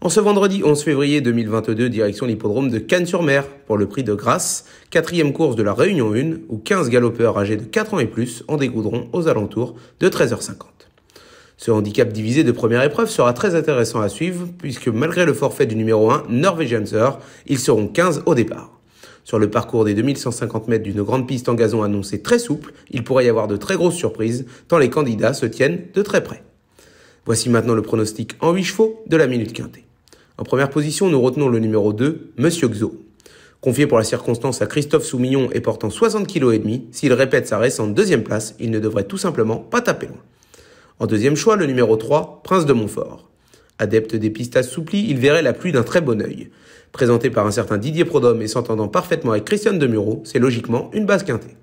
En ce vendredi 11 février 2022, direction l'hippodrome de Cannes-sur-Mer pour le prix de Grâce, quatrième course de la Réunion 1 où 15 galopeurs âgés de 4 ans et plus en découdront aux alentours de 13h50. Ce handicap divisé de première épreuve sera très intéressant à suivre puisque malgré le forfait du numéro 1 Norwegian Sir, ils seront 15 au départ. Sur le parcours des 2150 mètres d'une grande piste en gazon annoncée très souple, il pourrait y avoir de très grosses surprises tant les candidats se tiennent de très près. Voici maintenant le pronostic en 8 chevaux de la minute quintée. En première position, nous retenons le numéro 2, Monsieur Xo. Confié pour la circonstance à Christophe Soumillon et portant 60 kg et demi, s'il répète sa récente deuxième place, il ne devrait tout simplement pas taper loin. En deuxième choix, le numéro 3, Prince de Montfort. Adepte des pistes assouplies, il verrait la pluie d'un très bon œil. Présenté par un certain Didier Prodhomme et s'entendant parfaitement avec Christiane Demureau, c'est logiquement une base quintée.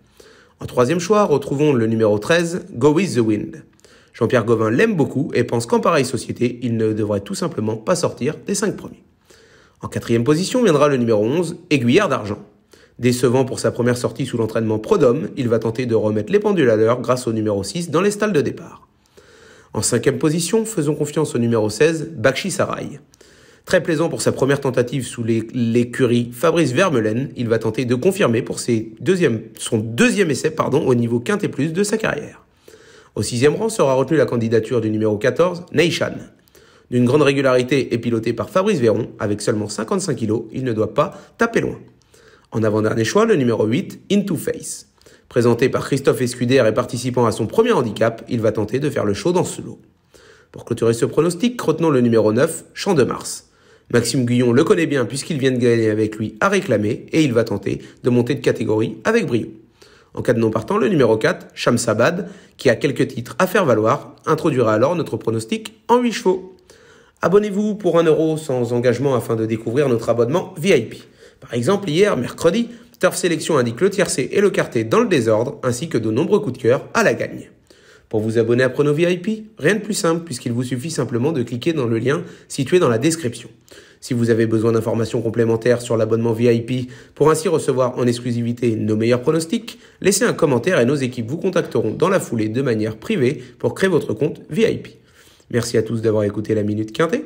En troisième choix, retrouvons le numéro 13, Go With The Wind. Jean-Pierre Gauvin l'aime beaucoup et pense qu'en pareille société, il ne devrait tout simplement pas sortir des 5 premiers. En quatrième position viendra le numéro 11, Aiguillard d'Argent. Décevant pour sa première sortie sous l'entraînement Prodome, il va tenter de remettre les pendules à l'heure grâce au numéro 6 dans les stalles de départ. En cinquième position, faisons confiance au numéro 16, Bakshi Sarai. Très plaisant pour sa première tentative sous l'écurie Fabrice Vermeulen, il va tenter de confirmer pour ses son deuxième essai pardon, au niveau et plus de sa carrière. Au sixième rang sera retenue la candidature du numéro 14, Neishan. D'une grande régularité et piloté par Fabrice Véron, avec seulement 55 kg, il ne doit pas taper loin. En avant-dernier choix, le numéro 8, Into Face. Présenté par Christophe Escuder et participant à son premier handicap, il va tenter de faire le show dans ce lot. Pour clôturer ce pronostic, retenons le numéro 9, Champ de Mars. Maxime Guyon le connaît bien puisqu'il vient de gagner avec lui à réclamer et il va tenter de monter de catégorie avec brio. En cas de non partant, le numéro 4, Shamsabad, qui a quelques titres à faire valoir, introduira alors notre pronostic en 8 chevaux. Abonnez-vous pour 1 euro sans engagement afin de découvrir notre abonnement VIP. Par exemple, hier, mercredi, Turf Sélection indique le tiercé et le quartier dans le désordre, ainsi que de nombreux coups de cœur à la gagne. Pour vous abonner à Prono VIP, rien de plus simple puisqu'il vous suffit simplement de cliquer dans le lien situé dans la description. Si vous avez besoin d'informations complémentaires sur l'abonnement VIP pour ainsi recevoir en exclusivité nos meilleurs pronostics, laissez un commentaire et nos équipes vous contacteront dans la foulée de manière privée pour créer votre compte VIP. Merci à tous d'avoir écouté la Minute Quintée.